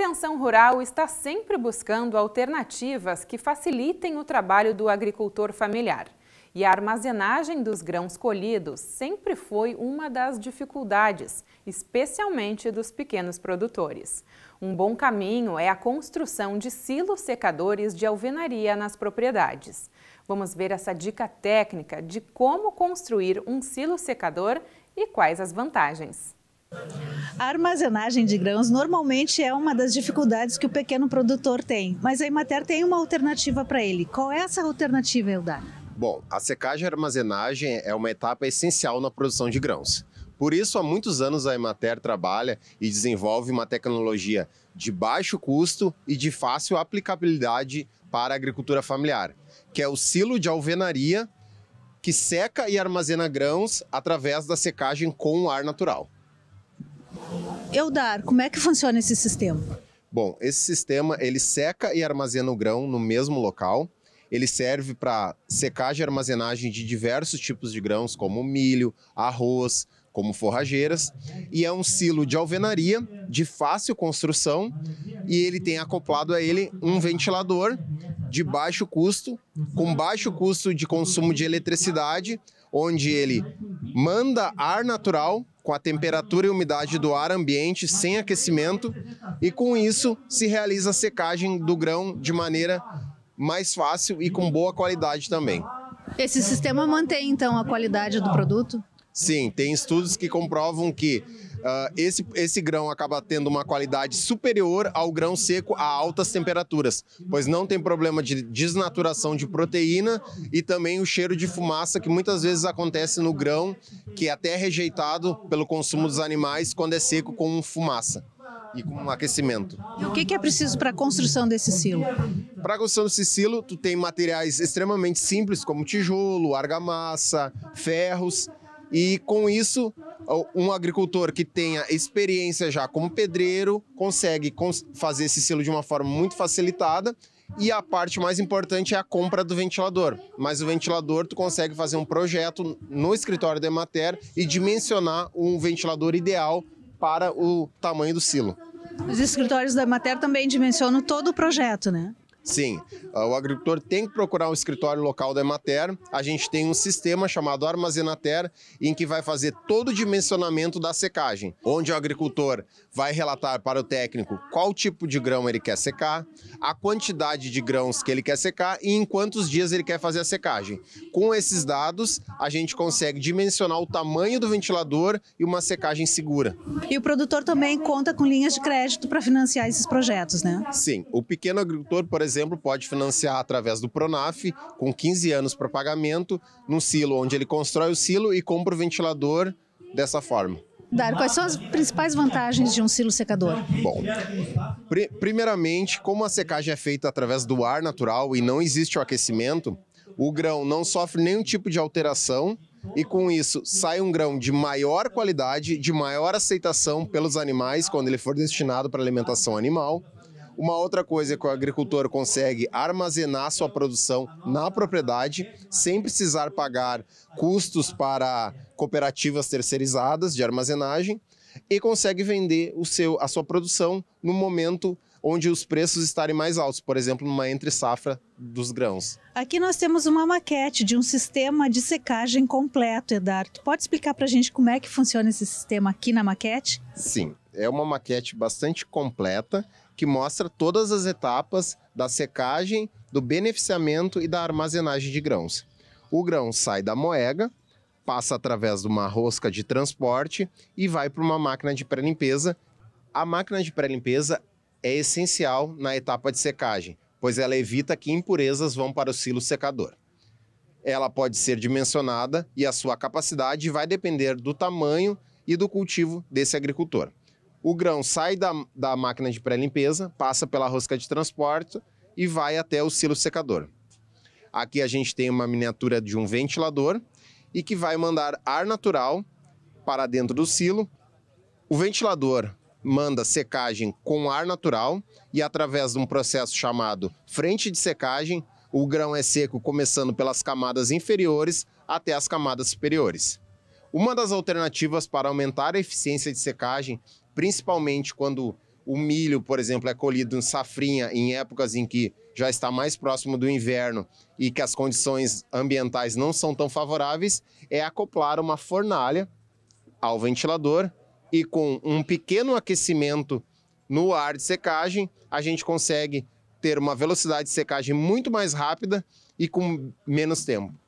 extensão rural está sempre buscando alternativas que facilitem o trabalho do agricultor familiar. E a armazenagem dos grãos colhidos sempre foi uma das dificuldades, especialmente dos pequenos produtores. Um bom caminho é a construção de silos secadores de alvenaria nas propriedades. Vamos ver essa dica técnica de como construir um silo secador e quais as vantagens. A armazenagem de grãos normalmente é uma das dificuldades que o pequeno produtor tem, mas a Imater tem uma alternativa para ele. Qual é essa alternativa, Eldar? Bom, a secagem e armazenagem é uma etapa essencial na produção de grãos. Por isso, há muitos anos a Emater trabalha e desenvolve uma tecnologia de baixo custo e de fácil aplicabilidade para a agricultura familiar, que é o silo de alvenaria que seca e armazena grãos através da secagem com ar natural. Eudar, como é que funciona esse sistema? Bom, esse sistema ele seca e armazena o grão no mesmo local. Ele serve para secagem e armazenagem de diversos tipos de grãos, como milho, arroz, como forrageiras, e é um silo de alvenaria de fácil construção e ele tem acoplado a ele um ventilador de baixo custo, com baixo custo de consumo de eletricidade, onde ele manda ar natural com a temperatura e umidade do ar ambiente sem aquecimento e com isso se realiza a secagem do grão de maneira mais fácil e com boa qualidade também. Esse sistema mantém então a qualidade do produto? Sim, tem estudos que comprovam que uh, esse, esse grão acaba tendo uma qualidade superior ao grão seco a altas temperaturas, pois não tem problema de desnaturação de proteína e também o cheiro de fumaça que muitas vezes acontece no grão, que é até rejeitado pelo consumo dos animais quando é seco com fumaça e com um aquecimento. E o que é preciso para a construção desse silo? Para a construção desse silo, tu tem materiais extremamente simples como tijolo, argamassa, ferros e com isso, um agricultor que tenha experiência já como pedreiro consegue fazer esse silo de uma forma muito facilitada. E a parte mais importante é a compra do ventilador. Mas o ventilador tu consegue fazer um projeto no escritório da Emater e dimensionar um ventilador ideal para o tamanho do silo. Os escritórios da Emater também dimensionam todo o projeto, né? Sim, ah, o agricultor tem que procurar um escritório local da Emater. A gente tem um sistema chamado Armazenater, em que vai fazer todo o dimensionamento da secagem, onde o agricultor vai relatar para o técnico qual tipo de grão ele quer secar, a quantidade de grãos que ele quer secar e em quantos dias ele quer fazer a secagem. Com esses dados, a gente consegue dimensionar o tamanho do ventilador e uma secagem segura. E o produtor também conta com linhas de crédito para financiar esses projetos, né? Sim, o pequeno agricultor, por exemplo, exemplo, pode financiar através do Pronaf, com 15 anos para pagamento, num silo, onde ele constrói o silo e compra o ventilador dessa forma. Dar, quais são as principais vantagens de um silo secador? Bom, primeiramente, como a secagem é feita através do ar natural e não existe o aquecimento, o grão não sofre nenhum tipo de alteração e com isso sai um grão de maior qualidade, de maior aceitação pelos animais quando ele for destinado para alimentação animal. Uma outra coisa é que o agricultor consegue armazenar sua produção na propriedade, sem precisar pagar custos para cooperativas terceirizadas de armazenagem, e consegue vender o seu, a sua produção no momento onde os preços estarem mais altos, por exemplo, numa entre safra dos grãos. Aqui nós temos uma maquete de um sistema de secagem completo, Edar. Tu pode explicar para a gente como é que funciona esse sistema aqui na maquete? Sim. É uma maquete bastante completa que mostra todas as etapas da secagem, do beneficiamento e da armazenagem de grãos. O grão sai da moega, passa através de uma rosca de transporte e vai para uma máquina de pré-limpeza. A máquina de pré-limpeza é essencial na etapa de secagem, pois ela evita que impurezas vão para o silo secador. Ela pode ser dimensionada e a sua capacidade vai depender do tamanho e do cultivo desse agricultor. O grão sai da, da máquina de pré-limpeza, passa pela rosca de transporte e vai até o silo secador. Aqui a gente tem uma miniatura de um ventilador e que vai mandar ar natural para dentro do silo. O ventilador manda secagem com ar natural e através de um processo chamado frente de secagem, o grão é seco começando pelas camadas inferiores até as camadas superiores. Uma das alternativas para aumentar a eficiência de secagem principalmente quando o milho, por exemplo, é colhido em safrinha em épocas em que já está mais próximo do inverno e que as condições ambientais não são tão favoráveis, é acoplar uma fornalha ao ventilador e com um pequeno aquecimento no ar de secagem, a gente consegue ter uma velocidade de secagem muito mais rápida e com menos tempo.